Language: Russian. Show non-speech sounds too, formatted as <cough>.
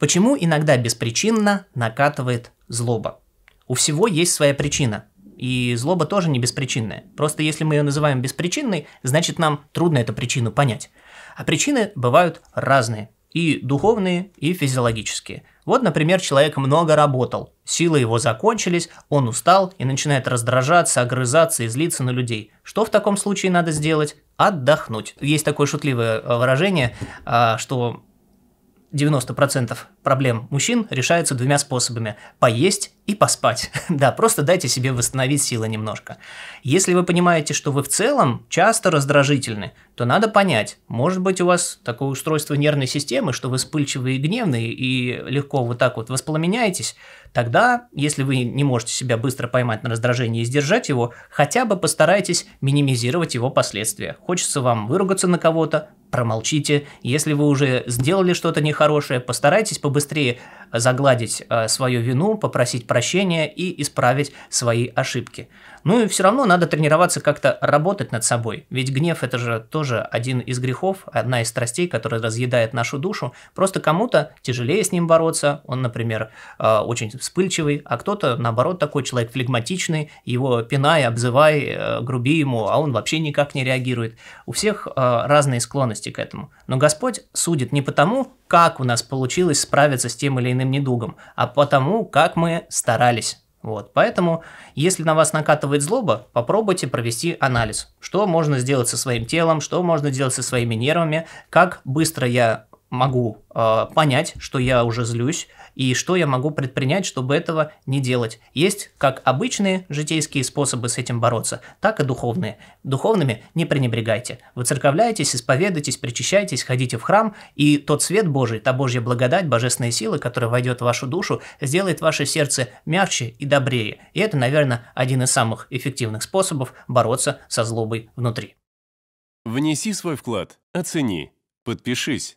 Почему иногда беспричинно накатывает злоба? У всего есть своя причина. И злоба тоже не беспричинная. Просто если мы ее называем беспричинной, значит нам трудно эту причину понять. А причины бывают разные. И духовные, и физиологические. Вот, например, человек много работал, силы его закончились, он устал и начинает раздражаться, огрызаться и злиться на людей. Что в таком случае надо сделать? Отдохнуть. Есть такое шутливое э, выражение, э, что 90% проблем мужчин решаются двумя способами – поесть и поспать. <laughs> да, просто дайте себе восстановить силы немножко. Если вы понимаете, что вы в целом часто раздражительны, то надо понять, может быть у вас такое устройство нервной системы, что вы вспыльчивые и гневные, и легко вот так вот воспламеняетесь, тогда, если вы не можете себя быстро поймать на раздражение и сдержать его, хотя бы постарайтесь минимизировать его последствия. Хочется вам выругаться на кого-то, промолчите. Если вы уже сделали что-то нехорошее, постарайтесь побыстрее загладить э, свою вину, попросить прощения и исправить свои ошибки. Ну и все равно надо тренироваться как-то работать над собой, ведь гнев это же тоже один из грехов, одна из страстей, которая разъедает нашу душу. Просто кому-то тяжелее с ним бороться, он, например, э, очень вспыльчивый, а кто-то, наоборот, такой человек флегматичный, его пинай, обзывай, э, груби ему, а он вообще никак не реагирует. У всех разные склонности к этому. Но Господь судит не потому, как у нас получилось справиться с тем или иным недугом, а потому, как мы старались. Вот, поэтому, если на вас накатывает злоба, попробуйте провести анализ. Что можно сделать со своим телом, что можно делать со своими нервами, как быстро я могу э, понять, что я уже злюсь, и что я могу предпринять, чтобы этого не делать. Есть как обычные житейские способы с этим бороться, так и духовные. Духовными не пренебрегайте. Вы церковляетесь, исповедуйтесь, причащайтесь, ходите в храм, и тот свет Божий, та Божья благодать, божественные силы, которая войдет в вашу душу, сделает ваше сердце мягче и добрее. И это, наверное, один из самых эффективных способов бороться со злобой внутри. Внеси свой вклад, оцени, подпишись